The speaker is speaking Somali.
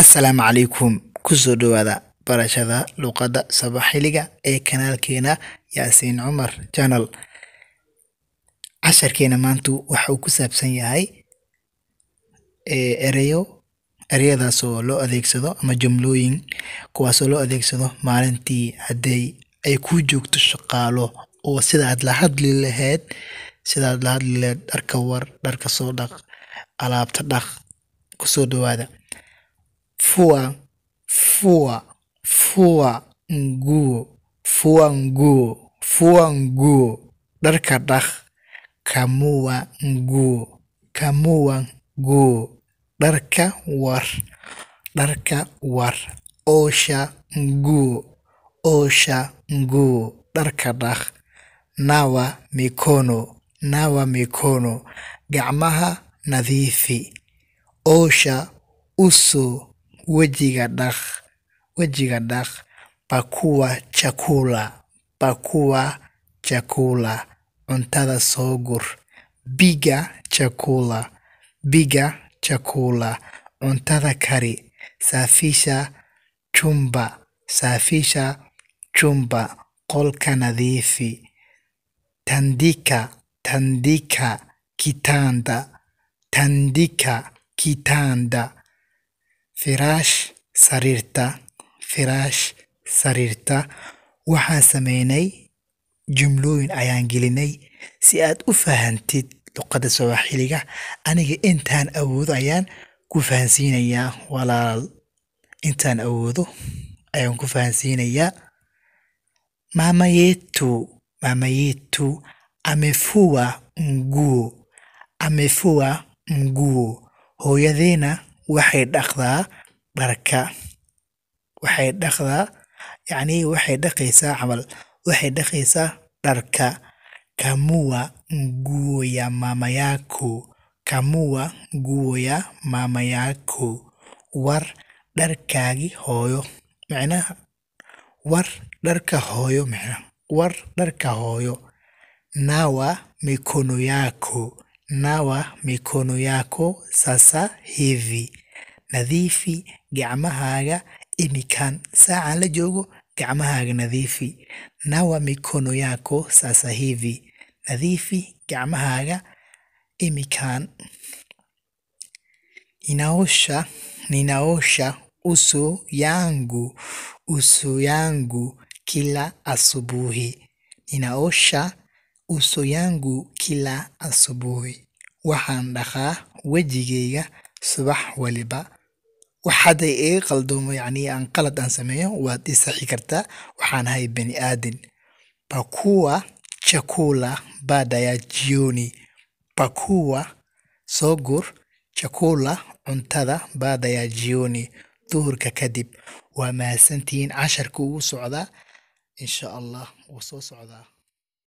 assalaamu calaykum kusoo dhowaada barashada luuqadda sabaxiliga ee kanaalkeena yaasiin cumar janal casharkeena maantu waxa uu ku saabsan yahay ereyo ereyadaasoo loo adeegsado ama jumlooyin kuwaasoo loo adeegsado maalintii hadday ay kuu joogto shaqaalo oo sidaaad la hadli lahayd sidaad la hadli lahayd dharka war dharka soo dhaq alaabta dhaq kusoo dhawaada Fua, fua, fua nguo, fua nguo, fua nguo, dharka dhaq, kamuwa nguo, kamuwa nguo, dharka war, dharka war, osha nguo, osha nguo, dharka dhaq, nawa mikono, nawa mikono, gacmaha nadiifi, osha uso Wejiga dhaq, wejiga dhaq. bakuwa chakula, bakuwa chakula. Cuntada soo gur. biga chakula, biga chakula. Cuntada kari. saafisha chumba, saafisha chumba. Qolka nadiifi. Tandika, tandika kitanda, tandika kitanda firaash sariirta, firaash sariirta. Waxaan samaynay jumlooyin ayaan gelinay si aad u fahantid luqadda Soomaaliga aniga intaan awoodo ayaan ku fahansiinayaa walaal intaan awoodo ayaan ku fahansiinayaa mama yetu mama yetu amefua nguo amefua nguo hooyadeena waxay dhaqdaa dharka waxay dhaqdaa yacnii waxay dhaqaysaa camal waxay dhaqaysaa dharka kamuwa nguo ya mama yako kamua war dharkaagii hooyo micnaha war dharka hooyo micnaha war dharka hooyo nawa mikono yako Nawa mikono yako sasa hivi. nadhifi gacmahaaga imikan. Saacaan la joogo gacmahaaga nadiifi. Nawa mikono yako sasa hivi. Nadiifi gacmahaaga imikan. Ninaosha, ninaosha uso yangu, uso yangu kila asubuhi. Ninaosha uso yangu kila asubuhi. Waxaan dhaqaa wejigeyga subax waliba. Wax hada iga qaldomo yacni aan qalad aan sameeyo waad i saxi kartaa. Waxaan ahay bani aadin. bakuwa chakula baada jioni. bakuwa soo guur chakula cuntada baada ya jioni duhurka kadib. Waa mahadsantihiin casharka uu socdaa. Insha Allah wuu soo socdaa.